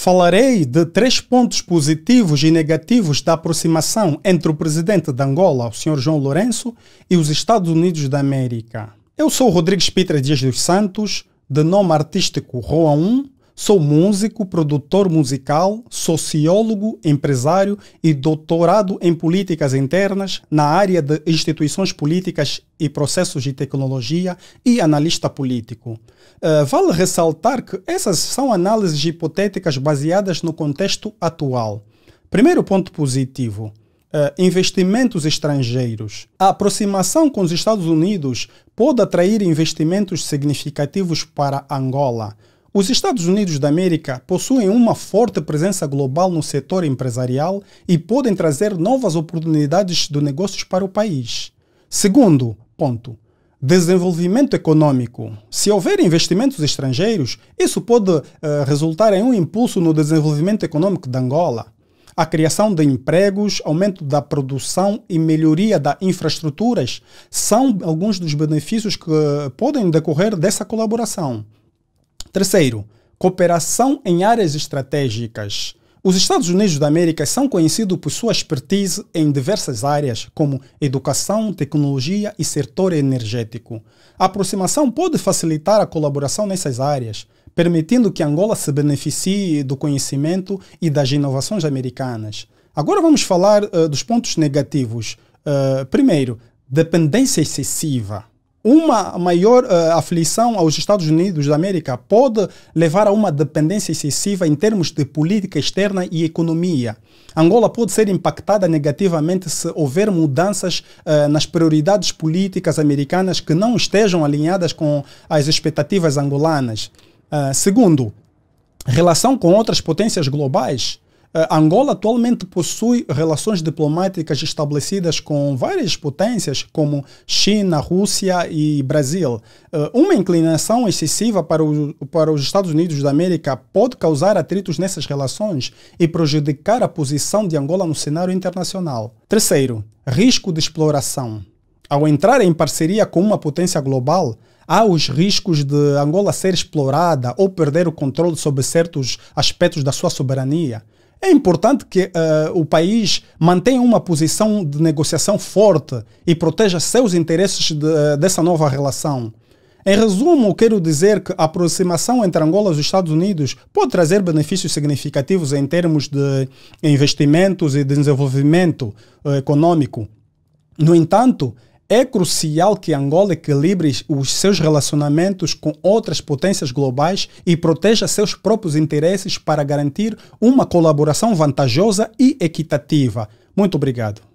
Falarei de três pontos positivos e negativos da aproximação entre o presidente de Angola, o Sr. João Lourenço, e os Estados Unidos da América. Eu sou Rodrigues Pitra Dias dos Santos, de nome artístico Roa 1, Sou músico, produtor musical, sociólogo, empresário e doutorado em políticas internas na área de instituições políticas e processos de tecnologia e analista político. Eh, vale ressaltar que essas são análises hipotéticas baseadas no contexto atual. Primeiro ponto positivo. Uh, investimentos estrangeiros. A aproximação com os Estados Unidos pode atrair investimentos significativos para Angola. Os Estados Unidos da América possuem uma forte presença global no setor empresarial e podem trazer novas oportunidades de negócios para o país. Segundo ponto, desenvolvimento econômico. Se houver investimentos estrangeiros, isso pode uh, resultar em um impulso no desenvolvimento econômico de Angola. A criação de empregos, aumento da produção e melhoria das infraestruturas são alguns dos benefícios que eh, podem decorrer dessa colaboração. Terceiro, cooperação em áreas estratégicas. Os Estados Unidos da América são conhecidos por sua expertise em diversas áreas, como educação, tecnologia e setor energético. A aproximação pode facilitar a colaboração nessas áreas, permitindo que Angola se beneficie do conhecimento e das inovações americanas. Agora vamos falar uh, dos pontos negativos. Uh, primeiro, dependência excessiva uma maior uh, aflição aos Estados Unidos da América pode levar a uma dependência excessiva em termos de política externa e economia. Angola pode ser impactada negativamente se houver mudanças uh, nas prioridades políticas americanas que não estejam alinhadas com as expectativas angolanas. Uh, segundo, relação com outras potências globais. Eh, Angola atualmente possui relações diplomáticas estabelecidas com várias potências, como China, Rússia e Brasil. Eh, uma inclinação excessiva para, o, para os Estados Unidos da América pode causar atritos nessas relações e prejudicar a posição de Angola no cenário internacional. Terceiro, risco de exploração ao entrar em parceria com uma potência global, há os riscos de Angola ser explorada ou perder o controle sobre certos aspectos da sua soberania. É importante que uh, o país mantenha uma posição de negociação forte e proteja seus interesses de, eh, dessa nova relação. Em resumo, quero dizer que a aproximação entre Angola e os Estados Unidos pode trazer benefícios significativos em termos de investimentos e desenvolvimento uh, econômico. No entanto, é crucial que Angola equilibre os seus relacionamentos com outras potências globais e proteja seus próprios interesses para garantir uma colaboração vantajosa e equitativa. Muito obrigado.